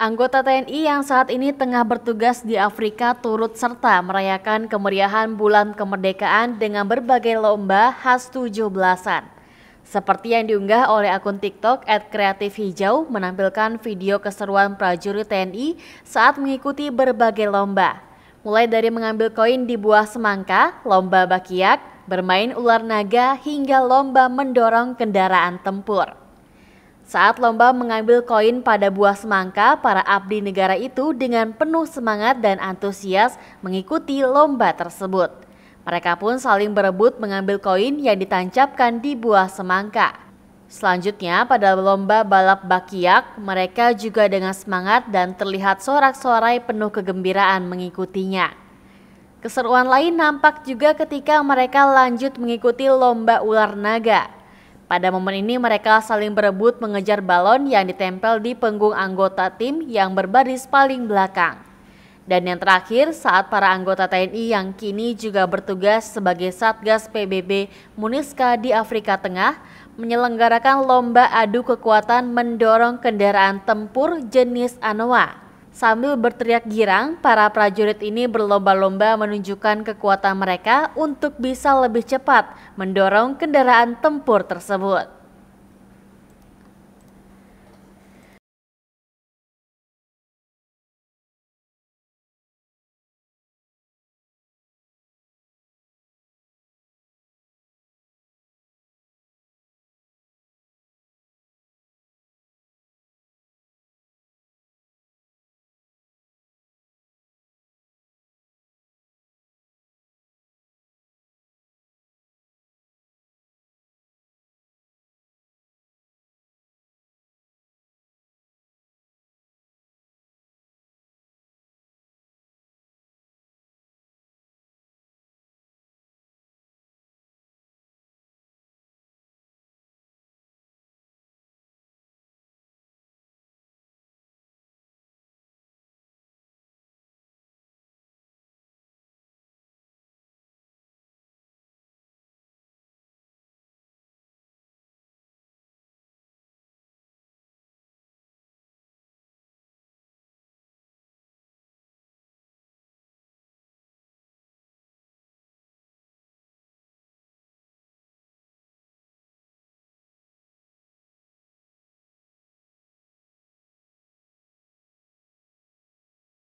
Anggota TNI yang saat ini tengah bertugas di Afrika turut serta merayakan kemeriahan bulan kemerdekaan dengan berbagai lomba khas tujuh belasan. Seperti yang diunggah oleh akun TikTok at Kreatif Hijau menampilkan video keseruan prajurit TNI saat mengikuti berbagai lomba. Mulai dari mengambil koin di buah semangka, lomba bakiak, bermain ular naga hingga lomba mendorong kendaraan tempur. Saat lomba mengambil koin pada buah semangka, para abdi negara itu dengan penuh semangat dan antusias mengikuti lomba tersebut. Mereka pun saling berebut mengambil koin yang ditancapkan di buah semangka. Selanjutnya, pada lomba balap bakiak, mereka juga dengan semangat dan terlihat sorak-sorai penuh kegembiraan mengikutinya. Keseruan lain nampak juga ketika mereka lanjut mengikuti lomba ular naga. Pada momen ini mereka saling berebut mengejar balon yang ditempel di punggung anggota tim yang berbaris paling belakang. Dan yang terakhir saat para anggota TNI yang kini juga bertugas sebagai Satgas PBB Muniska di Afrika Tengah menyelenggarakan lomba adu kekuatan mendorong kendaraan tempur jenis Anoa. Sambil berteriak girang, para prajurit ini berlomba-lomba menunjukkan kekuatan mereka untuk bisa lebih cepat mendorong kendaraan tempur tersebut.